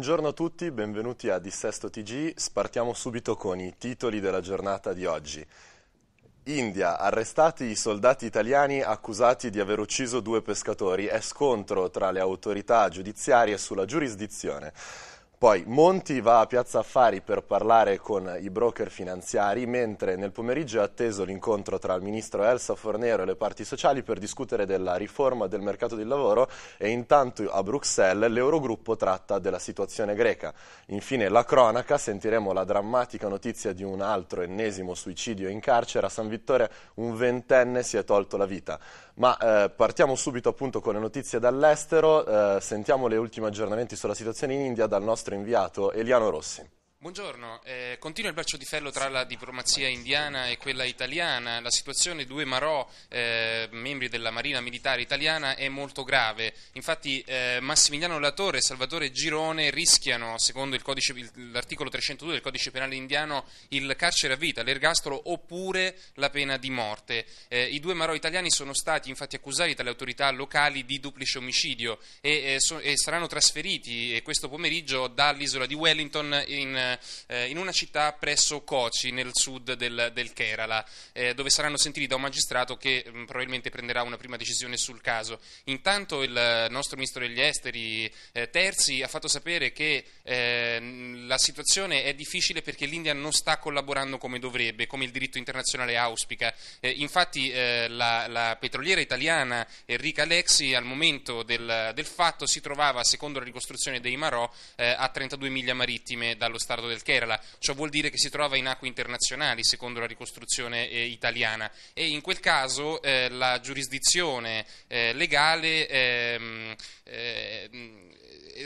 Buongiorno a tutti, benvenuti a Dissesto TG. Spartiamo subito con i titoli della giornata di oggi. India, arrestati i soldati italiani accusati di aver ucciso due pescatori, è scontro tra le autorità giudiziarie sulla giurisdizione. Poi Monti va a Piazza Affari per parlare con i broker finanziari, mentre nel pomeriggio è atteso l'incontro tra il ministro Elsa Fornero e le parti sociali per discutere della riforma del mercato del lavoro e intanto a Bruxelles l'Eurogruppo tratta della situazione greca. Infine la cronaca, sentiremo la drammatica notizia di un altro ennesimo suicidio in carcere a San Vittore, un ventenne si è tolto la vita. Ma eh, partiamo subito appunto con le notizie dall'estero, eh, sentiamo le ultime aggiornamenti sulla situazione in India dal nostro nostro inviato Eliano Rossi. Buongiorno, eh, continua il braccio di ferro tra la diplomazia indiana e quella italiana. La situazione due Marò, eh, membri della Marina Militare Italiana, è molto grave. Infatti eh, Massimiliano Latore e Salvatore Girone rischiano, secondo codice, l'articolo 302 del codice penale indiano, il carcere a vita, l'ergastolo oppure la pena di morte. Eh, I due Marò italiani sono stati infatti accusati dalle autorità locali di duplice omicidio e, eh, so, e saranno trasferiti questo pomeriggio dall'isola di Wellington in eh, eh, eh, in una città presso Kochi, nel sud del, del Kerala, eh, dove saranno sentiti da un magistrato che mh, mm, probabilmente prenderà una prima decisione sul caso. Intanto il eh, nostro ministro degli esteri eh, Terzi ha fatto sapere che eh, la situazione è difficile perché l'India non sta collaborando come dovrebbe, come il diritto internazionale auspica. infatti la, la, petroliera italiana Enrica Lexi al momento del, del, fatto si trovava, secondo la ricostruzione dei Marò, a 32 miglia marittime dallo Stato riguardo del Kerala. Ciò vuol dire che si trova in acque internazionali, secondo la ricostruzione eh, italiana, e in quel caso eh, la giurisdizione eh, legale ehm, eh,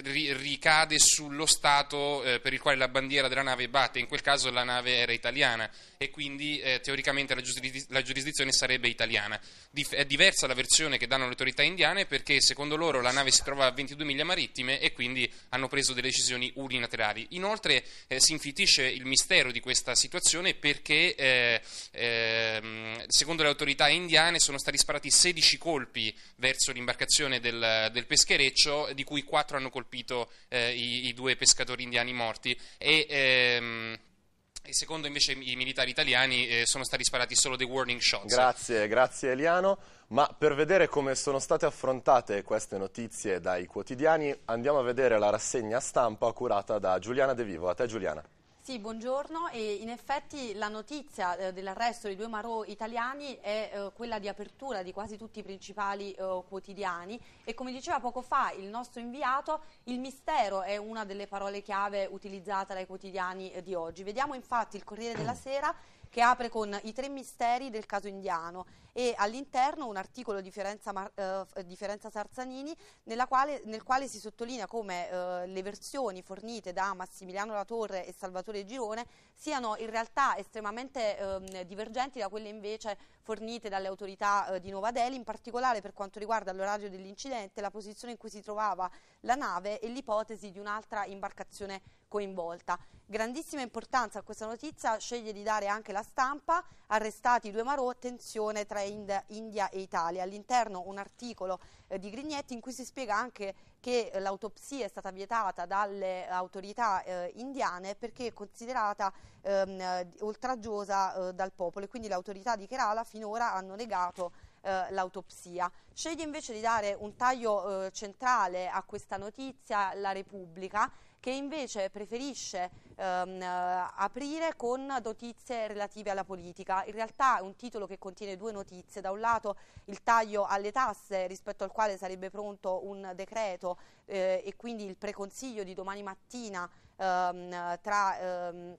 ricade sullo Stato eh, per il quale la bandiera della nave batte, in quel caso la nave era italiana e quindi eh, teoricamente la, giurisdiz- la, giurisdizione sarebbe italiana. Dif- è diversa la versione che danno le autorità indiane perché secondo loro la nave si trova a 22 miglia marittime e quindi hanno preso delle decisioni unilaterali. Inoltre eh, si infitisce il mistero di questa situazione perché eh, ehm, secondo le autorità indiane sono stati sparati 16 colpi verso l'imbarcazione del, del peschereccio di cui 4 hanno colpito eh, i, i, due pescatori indiani morti. E, ehm, e secondo invece i militari italiani eh, sono stati sparati solo dei warning shots. Grazie, grazie Eliano. Ma per vedere come sono state affrontate queste notizie dai quotidiani, andiamo a vedere la rassegna stampa curata da Giuliana De Vivo. A te Giuliana. Sì, buongiorno. E in effetti la notizia eh, dell'arresto dei due Marò italiani è eh, quella di apertura di quasi tutti i principali eh, quotidiani e come diceva poco fa il nostro inviato, il mistero è una delle parole chiave utilizzate dai quotidiani eh, di oggi. Vediamo infatti il Corriere della Sera che apre con i tre misteri del caso indiano e all'interno un articolo di Fiorenza, Mar- eh, eh di Fiorenza Sarzanini quale, nel quale si sottolinea come eh, le versioni fornite da Massimiliano Latorre e Salvatore Girone siano in realtà estremamente eh, divergenti da quelle invece fornite dalle autorità eh, di Nova Delhi, in particolare per quanto riguarda l'orario dell'incidente, la posizione in cui si trovava la nave e l'ipotesi di un'altra imbarcazione coinvolta. Grandissima importanza a questa notizia sceglie di dare anche la stampa, arrestati due marò, tensione tra India e Italia. All'interno un articolo eh, di Grignetti in cui si spiega anche che l'autopsia è stata vietata dalle autorità eh, indiane perché è considerata ehm, oltraggiosa eh, dal popolo e quindi le autorità di Kerala finora hanno negato eh, l'autopsia. Sceglie invece di dare un taglio eh, centrale a questa notizia La Repubblica che invece preferisce ehm, eh, aprire con notizie relative alla politica. In realtà è un titolo che contiene due notizie, da un lato il taglio alle tasse rispetto al quale sarebbe pronto un decreto eh, e quindi il preconsiglio di domani mattina ehm, tra... Ehm,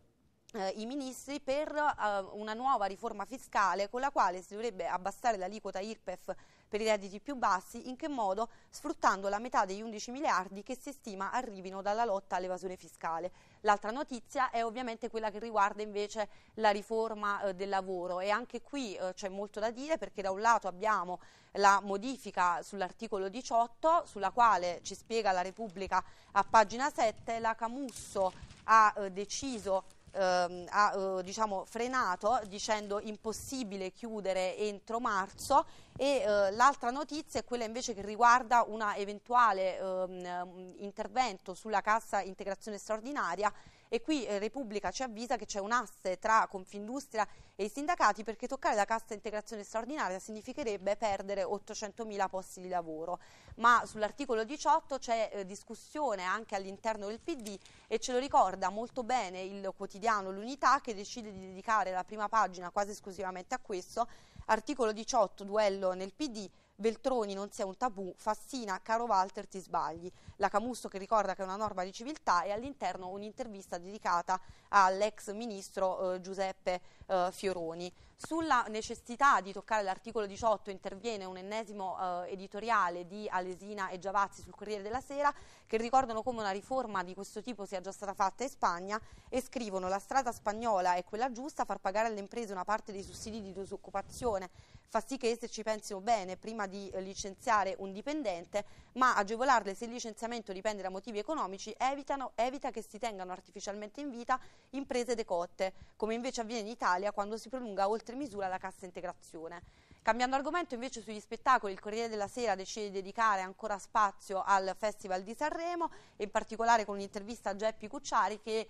eh, i ministri per uh, una nuova riforma fiscale con la quale si dovrebbe abbassare l'aliquota IRPEF per i redditi più bassi, in che modo? Sfruttando la metà degli 11 miliardi che si stima arrivino dalla lotta all'evasione fiscale. L'altra notizia è ovviamente quella che riguarda invece la riforma eh, del lavoro e anche qui eh, c'è molto da dire perché da un lato abbiamo la modifica sull'articolo 18 sulla quale ci spiega la Repubblica a pagina 7 la Camusso ha eh, deciso ehm, ha eh, diciamo, frenato dicendo impossibile chiudere entro marzo e eh, l'altra notizia è quella invece che riguarda un eventuale ehm, intervento sulla cassa integrazione straordinaria e qui eh, Repubblica ci avvisa che c'è un asse tra Confindustria e i sindacati perché toccare la cassa integrazione straordinaria significherebbe perdere 800.000 posti di lavoro. Ma sull'articolo 18 c'è eh, discussione anche all'interno del PD e ce lo ricorda molto bene il quotidiano L'Unità che decide di dedicare la prima pagina quasi esclusivamente a questo. Articolo 18, duello nel PD Veltroni non sia un tabù, Fassina, caro Walter, ti sbagli. La Camusso che ricorda che è una norma di civiltà e all'interno un'intervista dedicata all'ex ministro eh, Giuseppe eh, Fioroni. Sulla necessità di toccare l'articolo 18 interviene un ennesimo eh, editoriale di Alesina e Giavazzi sul Corriere della Sera che ricordano come una riforma di questo tipo sia già stata fatta in Spagna e scrivono la strada spagnola è quella giusta, far pagare alle imprese una parte dei sussidi di disoccupazione fa sì che esse ci pensino bene prima di eh, licenziare un dipendente, ma agevolarle se il licenziamento dipende da motivi economici evitano, evita che si tengano artificialmente in vita imprese decotte, come invece avviene in Italia quando si prolunga oltre misura la cassa integrazione. Cambiando argomento invece sugli spettacoli, il Corriere della Sera decide di dedicare ancora spazio al Festival di Sanremo, in particolare con un'intervista a Geppi Cucciari che eh,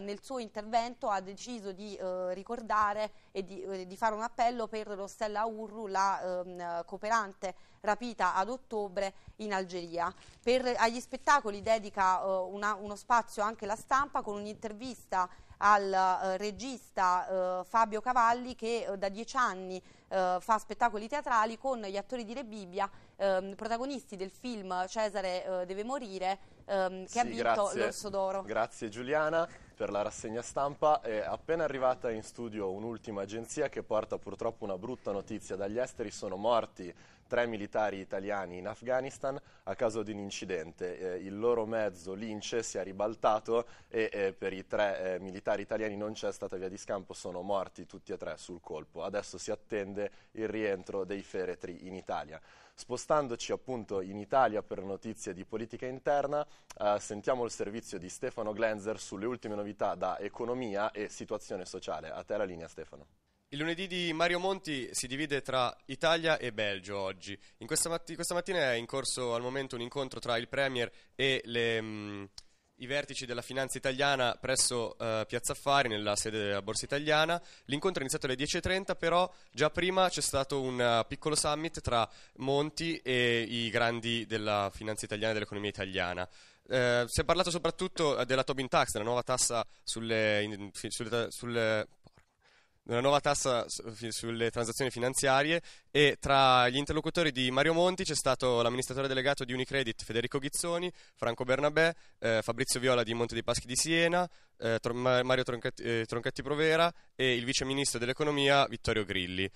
nel suo intervento ha deciso di eh, ricordare e di, eh, di, fare un appello per Rossella Urru, la ehm, cooperante rapita ad ottobre in Algeria. Per, agli spettacoli dedica eh, una, uno spazio anche la stampa con un'intervista al eh, regista eh, Fabio Cavalli che da dieci anni eh, fa spettacoli teatrali con gli attori di Re Bibbia, ehm, protagonisti del film Cesare eh, deve morire, ehm, che sì, ha vinto grazie. l'Orso d'Oro. Grazie Giuliana per la rassegna stampa. È appena arrivata in studio un'ultima agenzia che porta purtroppo una brutta notizia. Dagli esteri sono morti tre militari italiani in Afghanistan a causa di un incidente. Eh, il loro mezzo, l'Ince, si è ribaltato e eh, per i tre eh, militari italiani non c'è stata via di scampo, sono morti tutti e tre sul colpo. Adesso si attende il rientro dei feretri in Italia. Spostandoci appunto in Italia per notizie di politica interna, eh, sentiamo il servizio di Stefano Glenzer sulle ultime novità da economia e situazione sociale. A te la linea Stefano. Il lunedì di Mario Monti si divide tra Italia e Belgio oggi. Questa, matti- questa, mattina è in corso al momento un incontro tra il Premier e le, mh, mm, i vertici della finanza italiana presso uh, Piazza Affari, nella sede della Borsa Italiana. L'incontro è iniziato alle 10.30, però già prima c'è stato un uh, piccolo summit tra Monti e i grandi della finanza italiana e dell'economia italiana. Uh, si è parlato soprattutto della Tobin Tax, della nuova tassa sulle, in, sulle, sulle una nuova tassa sulle transazioni finanziarie e tra gli interlocutori di Mario Monti c'è stato l'amministratore delegato di Unicredit Federico Ghizzoni, Franco Bernabè, eh, Fabrizio Viola di Monte dei Paschi di Siena, eh, Mario Tronchetti, eh, Tronchetti Provera e il vice ministro dell'economia Vittorio Grilli.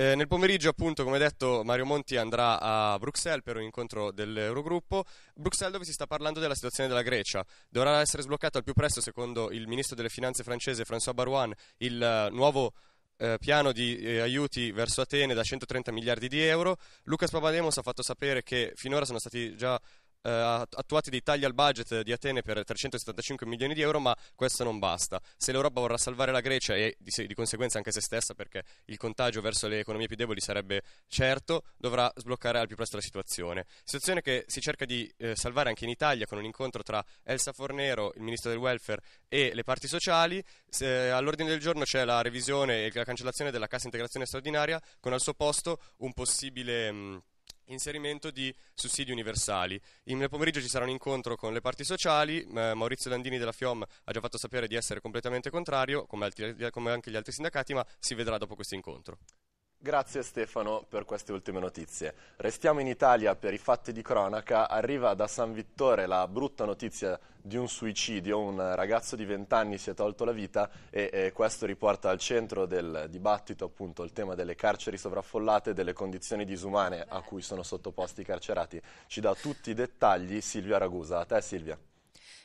Eh, nel pomeriggio, appunto, come detto, Mario Monti andrà a Bruxelles per un incontro dell'Eurogruppo. Bruxelles dove si sta parlando della situazione della Grecia. Dovrà essere sbloccato al più presto, secondo il ministro delle finanze francese François Barouin, il eh, nuovo eh, piano di eh, aiuti verso Atene da 130 miliardi di euro. Lucas Papademos ha fatto sapere che finora sono stati già eh, attuati dei tagli al budget di Atene per 375 milioni di euro, ma questo non basta. Se l'Europa vorrà salvare la Grecia e di, di conseguenza anche se stessa, perché il contagio verso le economie più deboli sarebbe certo, dovrà sbloccare al più presto la situazione. Situazione che si cerca di eh, salvare anche in Italia con un incontro tra Elsa Fornero, il ministro del welfare, e le parti sociali. Se, all'ordine del giorno c'è la revisione e la cancellazione della cassa integrazione straordinaria, con al suo posto un possibile. Mh, inserimento di sussidi universali. In, pomeriggio ci sarà un incontro con le parti sociali, Maurizio Landini della FIOM ha già fatto sapere di essere completamente contrario, come anche gli altri sindacati, ma si vedrà dopo questo incontro. Grazie Stefano per queste ultime notizie. Restiamo in Italia per i fatti di cronaca. Arriva da San Vittore la brutta notizia di un suicidio. Un ragazzo di 20 anni si è tolto la vita e, e questo riporta al centro del dibattito appunto, il tema delle carceri sovraffollate e delle condizioni disumane a cui sono sottoposti i carcerati. Ci dà tutti i dettagli Silvia Ragusa. A te Silvia.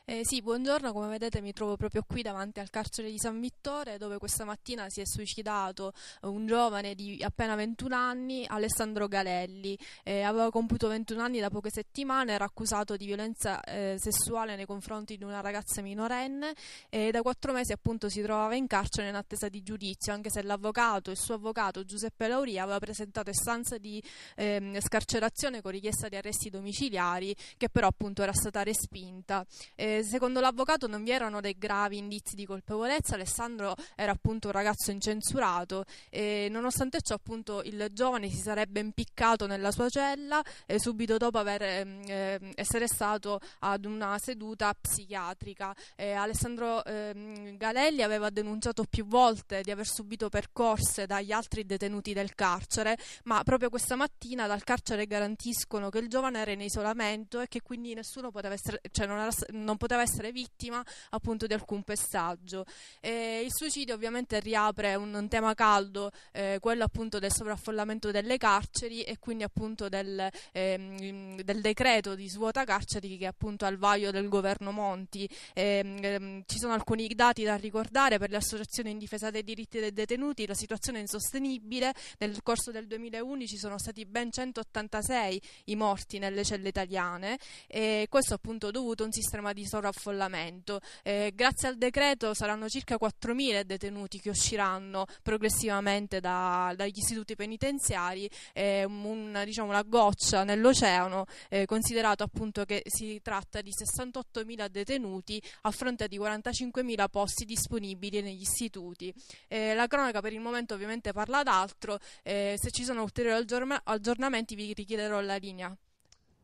Eh, sì, buongiorno, come vedete mi trovo proprio qui davanti al carcere di San Vittore dove questa mattina si è suicidato un giovane di appena 21 anni, Alessandro Galelli. Eh, aveva compiuto 21 anni da poche settimane, era accusato di violenza eh, sessuale nei confronti di una ragazza minorenne eh, e da quattro mesi appunto si trovava in carcere in attesa di giudizio, anche se l'avvocato, il suo avvocato Giuseppe Lauria aveva presentato istanza di ehm, scarcerazione con richiesta di arresti domiciliari che però appunto era stata respinta. Eh, secondo l'avvocato non vi erano dei gravi indizi di colpevolezza, Alessandro era appunto un ragazzo incensurato e nonostante ciò appunto il giovane si sarebbe impiccato nella sua cella eh, subito dopo aver, eh, essere stato ad una seduta psichiatrica. Alessandro ehm, Galelli aveva denunciato più volte di aver subito percorse dagli altri detenuti del carcere, ma proprio questa mattina dal carcere garantiscono che il giovane era in isolamento e che quindi nessuno poteva essere, cioè non, era, non poteva essere vittima appunto di alcun pestaggio. Eh, il suicidio ovviamente riapre un, un tema caldo, eh, quello appunto del sovraffollamento delle carceri e quindi appunto del, ehm, del, decreto di svuota carceri che è appunto al vaglio del governo Monti. Eh, ci sono alcuni dati da ricordare per le associazioni in difesa dei diritti dei detenuti, la situazione è insostenibile, nel corso del 2011 sono stati ben 186 i morti nelle celle italiane e questo appunto dovuto a un sistema di sovraffollamento. Eh, grazie al decreto saranno circa 4.000 detenuti che usciranno progressivamente da, dagli istituti penitenziari, eh, una, diciamo, una goccia nell'oceano, eh, considerato appunto che si tratta di 68.000 detenuti a fronte di 45.000 posti disponibili negli istituti. Eh, la cronaca per il momento ovviamente parla d'altro, eh, se ci sono ulteriori aggiorn aggiornamenti vi richiederò la linea.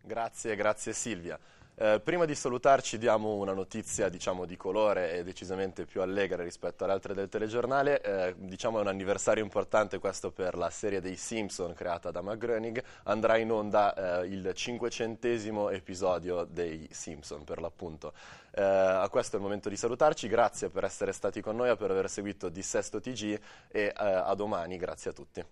Grazie, grazie Silvia. Eh, prima di salutarci diamo una notizia diciamo, di colore e decisamente più allegra rispetto alle altre del telegiornale. Eh, diciamo è un anniversario importante questo per la serie dei Simpson creata da McGroening. Andrà in onda eh, il cinquecentesimo episodio dei Simpson per l'appunto. Eh, a questo è il momento di salutarci, grazie per essere stati con noi, per aver seguito Dissesto TG e eh, a domani, grazie a tutti.